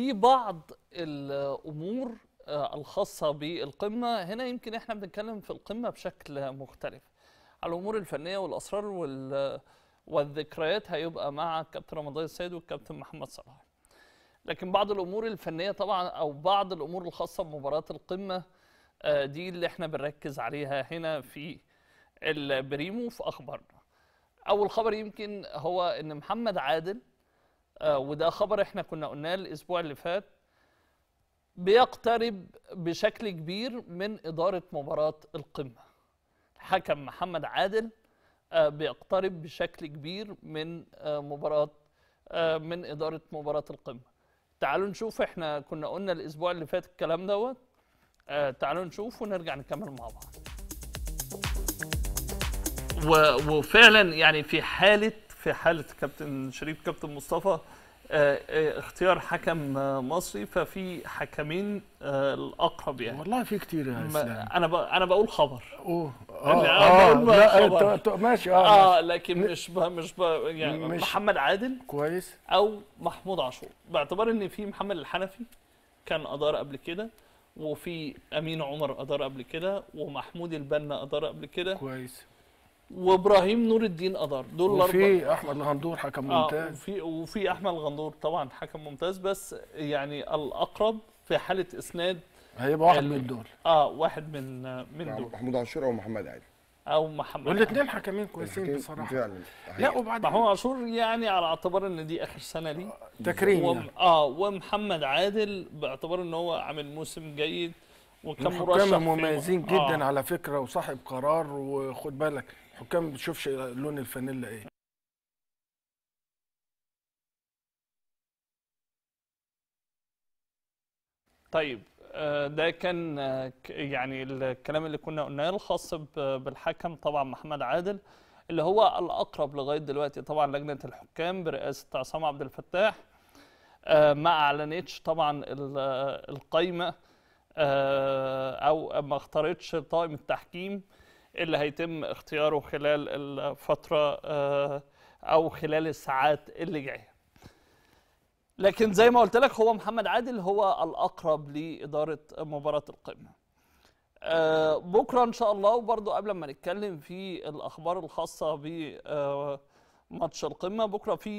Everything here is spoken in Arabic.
في بعض الامور آه، الخاصه بالقمه هنا يمكن احنا بنتكلم في القمه بشكل مختلف على الامور الفنيه والاسرار وال والذكريات هيبقى مع الكابتن رمضان السيد والكابتن محمد صلاح لكن بعض الامور الفنيه طبعا او بعض الامور الخاصه بمباراه القمه آه، دي اللي احنا بنركز عليها هنا في البريمو في اخبارنا اول خبر يمكن هو ان محمد عادل آه وده خبر احنا كنا قلناه الاسبوع اللي فات بيقترب بشكل كبير من اداره مباراه القمه حكم محمد عادل آه بيقترب بشكل كبير من آه مباراه آه من اداره مباراه القمه تعالوا نشوف احنا كنا قلنا الاسبوع اللي فات الكلام دوت آه، تعالوا نشوف ونرجع نكمل مع بعض وفعلا يعني في حاله في حاله كابتن شريف كابتن مصطفى آه، آه، اختيار حكم آه، مصري ففي حكمين الاقرب يعني والله في كتير يا اسلام انا انا بقول خبر اوه اه, آه, آه لا خبر. ماشي اه, آه لكن مش ب... مش ب... يعني مش محمد عادل كويس او محمود عاشور باعتبار ان في محمد الحنفي كان ادار قبل كده وفي امين عمر ادار قبل كده ومحمود البنا ادار قبل كده كويس وابراهيم نور الدين قدر دول الاربعه وفي احمد الغندور حكم آه، ممتاز آه وفي وفي احمد الغندور طبعا حكم ممتاز بس يعني الاقرب في حاله اسناد هيبقى واحد من دول اه واحد من من دول محمود عاشور او محمد عادل او محمد والاثنين حكمين كويسين بصراحه فعلا لا وبعد محمود عاشور يعني على اعتبار ان دي اخر سنه ليه تكريم وم... يعني. اه ومحمد عادل باعتبار ان هو عامل موسم جيد وكان حكام مميزين جدا آه. على فكره وصاحب قرار وخد بالك حكام ما بتشوفش لون الفانيلا ايه طيب آه، ده كان آه، يعني الكلام اللي كنا قلناه الخاص بالحكم طبعا محمد عادل اللي هو الاقرب لغايه دلوقتي طبعا لجنه الحكام برئاسه عصام عبد الفتاح آه، ما اعلنتش طبعا القايمه آه، او ما اختارتش طاقم التحكيم اللي هيتم اختياره خلال الفتره آه، او خلال الساعات اللي جايه لكن زي ما قلت لك هو محمد عادل هو الاقرب لاداره مباراه القمه آه، بكره ان شاء الله وبرضو قبل ما نتكلم في الاخبار الخاصه بماتش القمه بكره في